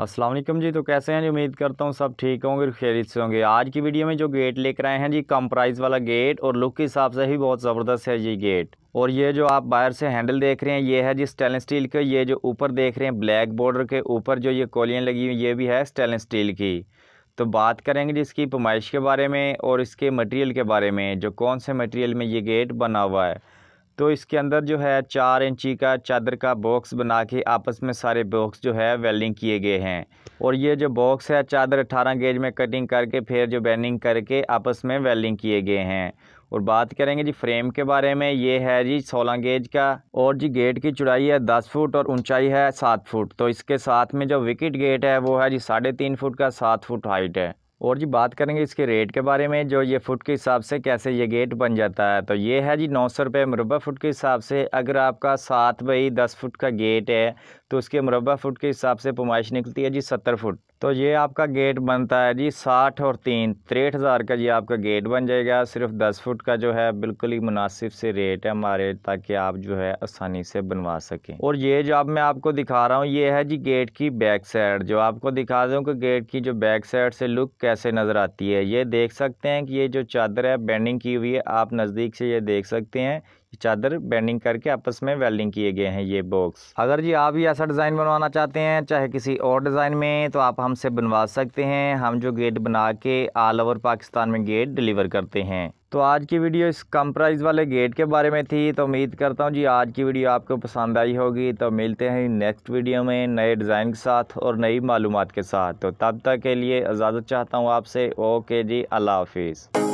अस्सलाम वालेकुम जी तो कैसे हैं जी उम्मीद करता हूँ सब ठीक होंगे खैरियत से होंगे आज की वीडियो में जो गेट लेकर आए हैं जी कम प्राइस वाला गेट और लुक के हिसाब से ही बहुत ज़बरदस्त है ये गेट और ये जो आप बाहर से हैंडल देख रहे हैं ये है जी स्टेनलेस स्टील का ये जो ऊपर देख रहे हैं ब्लैक बॉर्डर के ऊपर जो ये कोलियाँ लगी हुई ये भी है स्टेनलेस स्टील की तो बात करेंगे जी इसकी पुमाइश के बारे में और इसके मटेरियल के बारे में जो कौन से मटेरियल में ये गेट बना हुआ है तो इसके अंदर जो है चार इंची का चादर का बॉक्स बना के आपस में सारे बॉक्स जो है वेल्डिंग किए गए हैं और ये जो बॉक्स है चादर अट्ठारह गेज में कटिंग करके फिर जो बैनिंग करके आपस में वेल्डिंग किए गए हैं और बात करेंगे जी फ्रेम के बारे में ये है जी सोलह गेज का और जी गेट की चौड़ाई है दस फुट और ऊंचाई है सात फुट तो इसके साथ में जो विकेट गेट है वो है जी साढ़े तीन फुट का सात फुट हाइट है और जी बात करेंगे इसके रेट के बारे में जो ये फुट के हिसाब से कैसे ये गेट बन जाता है तो ये है जी नौ सौ रुपये मुरबा फुट के हिसाब से अगर आपका सात बाई दस फुट का गेट है तो उसके मुरबा फुट के हिसाब से पुमाइश निकलती है जी सत्तर फुट तो ये आपका गेट बनता है जी साठ और तीन तिरठ हज़ार का जी आपका गेट बन जाएगा सिर्फ दस फुट का जो है बिल्कुल ही मुनासिब से रेट है हमारे ताकि आप जो है आसानी से बनवा सकें और ये जो अब मैं आपको दिखा रहा हूँ ये है जी गेट की बैक साइड जो आपको दिखा दूँ कि गेट की जो बैक साइड से लुक कैसे नज़र आती है ये देख सकते हैं कि ये जो चादर है बैंडिंग की हुई है आप नज़दीक से ये देख सकते हैं चादर बैंडिंग करके आपस में वेल्डिंग किए गए हैं ये बॉक्स अगर जी आप भी ऐसा डिज़ाइन बनवाना चाहते हैं चाहे किसी और डिज़ाइन में तो आप हमसे बनवा सकते हैं हम जो गेट बना के ऑल ओवर पाकिस्तान में गेट डिलीवर करते हैं तो आज की वीडियो इस कम प्राइस वाले गेट के बारे में थी तो उम्मीद करता हूँ जी आज की वीडियो आपको पसंद आई होगी तो मिलते हैं नेक्स्ट वीडियो में नए डिज़ाइन के साथ और नई मालूम के साथ तो तब तक के लिए इजाज़त चाहता हूँ आपसे ओके जी अल्लाह हाफिज़